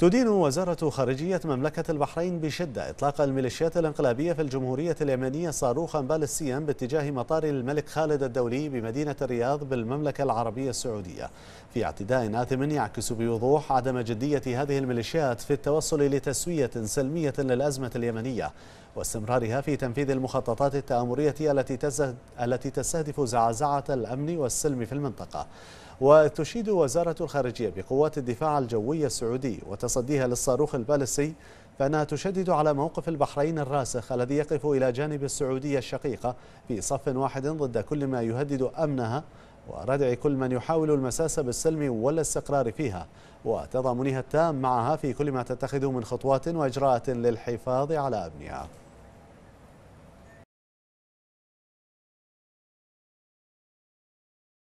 تدين وزارة خارجية مملكة البحرين بشدة إطلاق الميليشيات الانقلابية في الجمهورية اليمنية صاروخا بالسيا باتجاه مطار الملك خالد الدولي بمدينة الرياض بالمملكة العربية السعودية في اعتداء آثم يعكس بوضوح عدم جدية هذه الميليشيات في التوصل لتسوية سلمية للأزمة اليمنية واستمرارها في تنفيذ المخططات التآمرية التي تستهدف زعزعة الأمن والسلم في المنطقة وتشيد وزارة الخارجية بقوات الدفاع الجوي السعودي وتصديها للصاروخ البالستي فأنها تشدد على موقف البحرين الراسخ الذي يقف إلى جانب السعودية الشقيقة في صف واحد ضد كل ما يهدد أمنها وردع كل من يحاول المساس بالسلم والاستقرار فيها وتضامنها التام معها في كل ما تتخذه من خطوات وإجراءات للحفاظ على أمنها